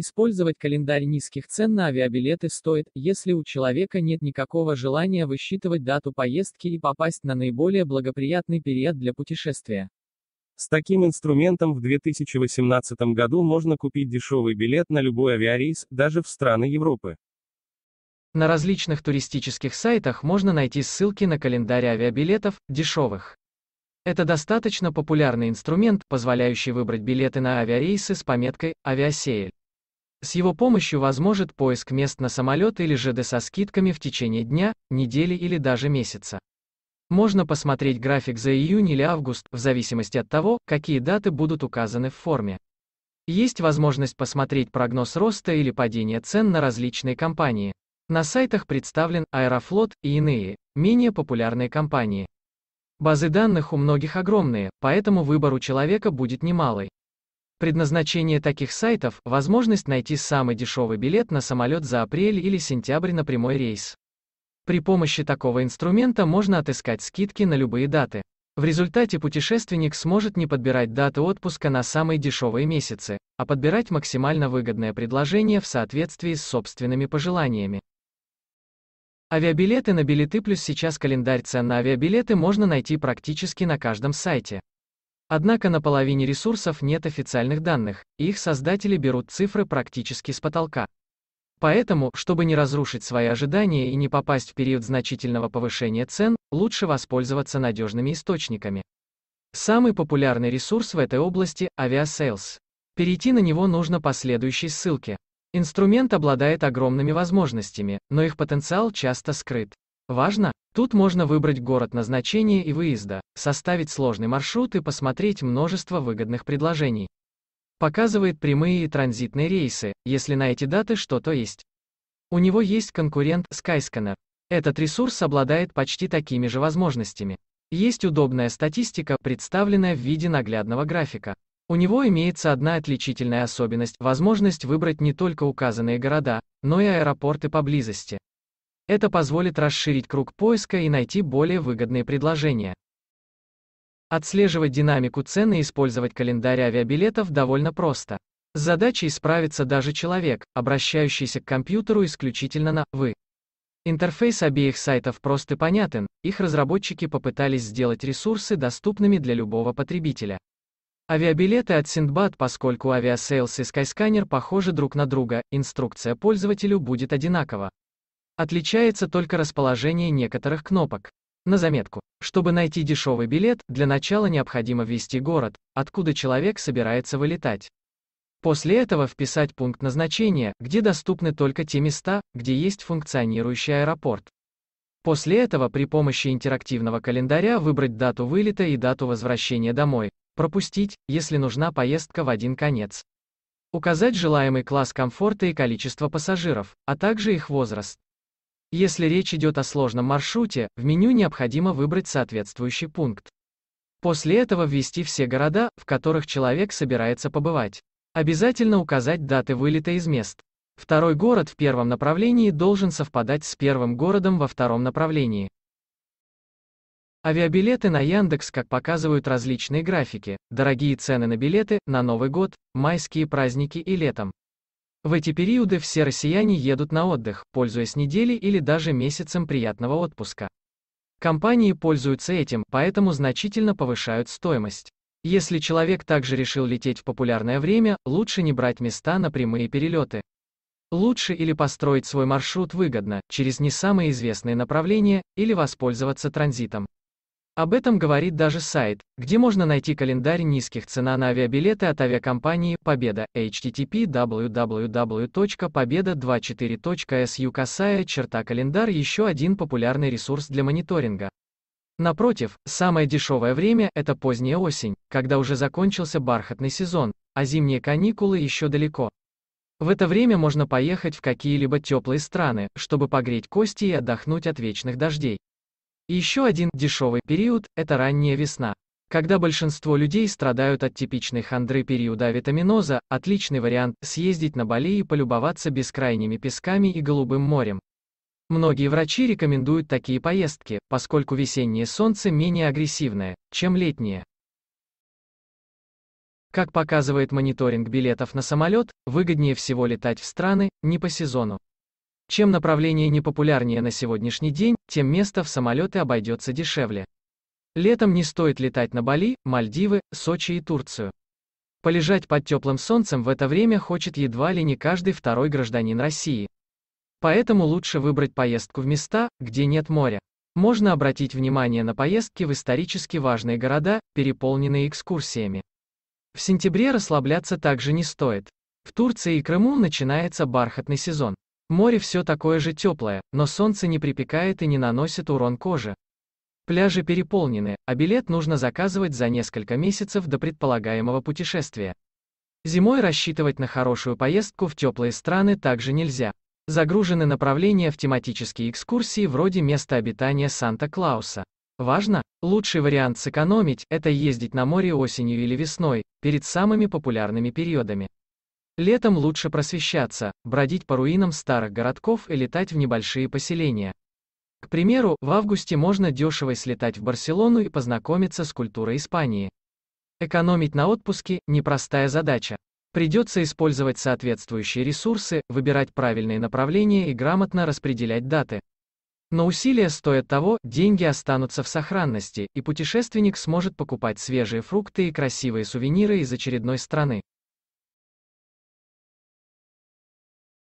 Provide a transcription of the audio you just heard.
Использовать календарь низких цен на авиабилеты стоит, если у человека нет никакого желания высчитывать дату поездки и попасть на наиболее благоприятный период для путешествия. С таким инструментом в 2018 году можно купить дешевый билет на любой авиарейс, даже в страны Европы. На различных туристических сайтах можно найти ссылки на календарь авиабилетов, дешевых. Это достаточно популярный инструмент, позволяющий выбрать билеты на авиарейсы с пометкой «Авиасейль». С его помощью возможен поиск мест на самолет или ЖД со скидками в течение дня, недели или даже месяца. Можно посмотреть график за июнь или август, в зависимости от того, какие даты будут указаны в форме. Есть возможность посмотреть прогноз роста или падения цен на различные компании. На сайтах представлен Аэрофлот и иные, менее популярные компании. Базы данных у многих огромные, поэтому выбор у человека будет немалый. Предназначение таких сайтов – возможность найти самый дешевый билет на самолет за апрель или сентябрь на прямой рейс. При помощи такого инструмента можно отыскать скидки на любые даты. В результате путешественник сможет не подбирать даты отпуска на самые дешевые месяцы, а подбирать максимально выгодное предложение в соответствии с собственными пожеланиями. Авиабилеты на билеты плюс сейчас календарь цен на авиабилеты можно найти практически на каждом сайте. Однако на половине ресурсов нет официальных данных, и их создатели берут цифры практически с потолка. Поэтому, чтобы не разрушить свои ожидания и не попасть в период значительного повышения цен, лучше воспользоваться надежными источниками. Самый популярный ресурс в этой области – Aviasales. Перейти на него нужно по следующей ссылке. Инструмент обладает огромными возможностями, но их потенциал часто скрыт. Важно, тут можно выбрать город назначения и выезда, составить сложный маршрут и посмотреть множество выгодных предложений. Показывает прямые и транзитные рейсы, если на эти даты что-то есть. У него есть конкурент Skyscanner. Этот ресурс обладает почти такими же возможностями. Есть удобная статистика, представленная в виде наглядного графика. У него имеется одна отличительная особенность – возможность выбрать не только указанные города, но и аэропорты поблизости. Это позволит расширить круг поиска и найти более выгодные предложения. Отслеживать динамику цен и использовать календарь авиабилетов довольно просто. С задачей справится даже человек, обращающийся к компьютеру исключительно на «вы». Интерфейс обеих сайтов прост и понятен, их разработчики попытались сделать ресурсы доступными для любого потребителя. Авиабилеты от Синдбад, поскольку авиасейлс и Skyscanner похожи друг на друга, инструкция пользователю будет одинакова. Отличается только расположение некоторых кнопок. На заметку, чтобы найти дешевый билет, для начала необходимо ввести город, откуда человек собирается вылетать. После этого вписать пункт назначения, где доступны только те места, где есть функционирующий аэропорт. После этого при помощи интерактивного календаря выбрать дату вылета и дату возвращения домой, пропустить, если нужна поездка в один конец. Указать желаемый класс комфорта и количество пассажиров, а также их возраст. Если речь идет о сложном маршруте, в меню необходимо выбрать соответствующий пункт. После этого ввести все города, в которых человек собирается побывать. Обязательно указать даты вылета из мест. Второй город в первом направлении должен совпадать с первым городом во втором направлении. Авиабилеты на Яндекс, как показывают различные графики, дорогие цены на билеты, на Новый год, майские праздники и летом. В эти периоды все россияне едут на отдых, пользуясь неделей или даже месяцем приятного отпуска. Компании пользуются этим, поэтому значительно повышают стоимость. Если человек также решил лететь в популярное время, лучше не брать места на прямые перелеты. Лучше или построить свой маршрут выгодно, через не самые известные направления, или воспользоваться транзитом. Об этом говорит даже сайт, где можно найти календарь низких цена на авиабилеты от авиакомпании «Победа» http www.победа24.su касая черта календарь еще один популярный ресурс для мониторинга. Напротив, самое дешевое время – это поздняя осень, когда уже закончился бархатный сезон, а зимние каникулы еще далеко. В это время можно поехать в какие-либо теплые страны, чтобы погреть кости и отдохнуть от вечных дождей. И еще один дешевый период – это ранняя весна. Когда большинство людей страдают от типичной хандры периода витаминоза, отличный вариант – съездить на Бали и полюбоваться бескрайними песками и голубым морем. Многие врачи рекомендуют такие поездки, поскольку весеннее солнце менее агрессивное, чем летнее. Как показывает мониторинг билетов на самолет, выгоднее всего летать в страны, не по сезону. Чем направление непопулярнее на сегодняшний день, тем место в самолеты обойдется дешевле. Летом не стоит летать на Бали, Мальдивы, Сочи и Турцию. Полежать под теплым солнцем в это время хочет едва ли не каждый второй гражданин России. Поэтому лучше выбрать поездку в места, где нет моря. Можно обратить внимание на поездки в исторически важные города, переполненные экскурсиями. В сентябре расслабляться также не стоит. В Турции и Крыму начинается бархатный сезон. Море все такое же теплое, но солнце не припекает и не наносит урон коже. Пляжи переполнены, а билет нужно заказывать за несколько месяцев до предполагаемого путешествия. Зимой рассчитывать на хорошую поездку в теплые страны также нельзя. Загружены направления в тематические экскурсии вроде места обитания Санта-Клауса. Важно, лучший вариант сэкономить – это ездить на море осенью или весной, перед самыми популярными периодами. Летом лучше просвещаться, бродить по руинам старых городков и летать в небольшие поселения. К примеру, в августе можно дешево слетать в Барселону и познакомиться с культурой Испании. Экономить на отпуске – непростая задача. Придется использовать соответствующие ресурсы, выбирать правильные направления и грамотно распределять даты. Но усилия стоят того, деньги останутся в сохранности, и путешественник сможет покупать свежие фрукты и красивые сувениры из очередной страны.